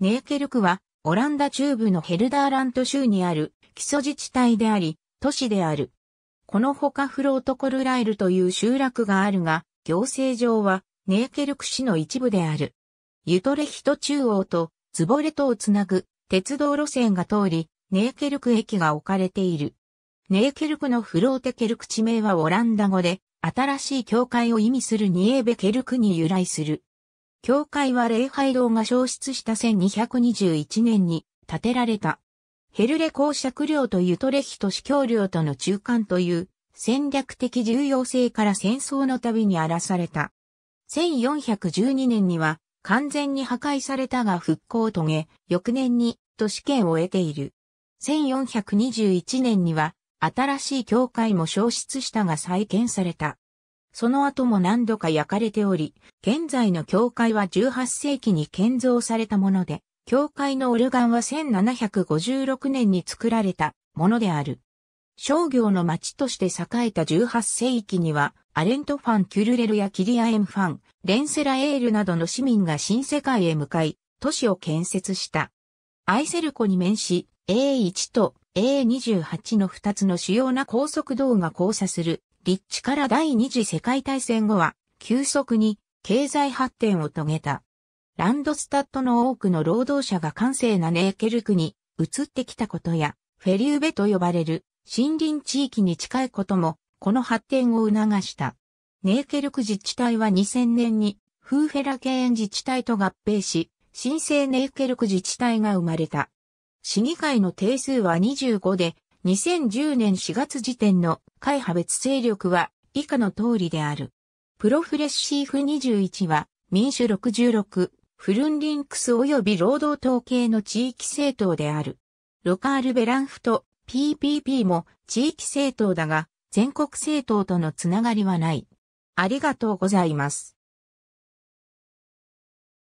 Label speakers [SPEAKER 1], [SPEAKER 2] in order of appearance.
[SPEAKER 1] ネーケルクは、オランダ中部のヘルダーラント州にある基礎自治体であり、都市である。このほかフロートコルライルという集落があるが、行政上はネーケルク市の一部である。ユトレヒト中央とズボレトをつなぐ鉄道路線が通り、ネーケルク駅が置かれている。ネーケルクのフローテケルク地名はオランダ語で、新しい教会を意味するニエーベケルクに由来する。教会は礼拝堂が消失した1221年に建てられた。ヘルレ公爵領とユトレヒト司教領との中間という戦略的重要性から戦争の度に荒らされた。1412年には完全に破壊されたが復興を遂げ、翌年に都市権を得ている。1421年には新しい教会も消失したが再建された。その後も何度か焼かれており、現在の教会は18世紀に建造されたもので、教会のオルガンは1756年に作られたものである。商業の町として栄えた18世紀には、アレントファン・キュルレルやキリアエンファン、レンセラエールなどの市民が新世界へ向かい、都市を建設した。アイセル湖に面し、A1 と A28 の2つの主要な高速道が交差する立地から第二次世界大戦後は、急速に経済発展を遂げた。ランドスタッドの多くの労働者が閑静なネーケルクに移ってきたことや、フェリューベと呼ばれる森林地域に近いことも、この発展を促した。ネーケルク自治体は2000年にフーフェラケーン自治体と合併し、新生ネーケルク自治体が生まれた。市議会の定数は25で、2010年4月時点の会派別勢力は以下の通りである。プロフレッシーフ21は民主66、フルンリンクス及び労働統計の地域政党である。ロカール・ベランフと PPP も地域政党だが全国政党とのつながりはない。ありがとうございます。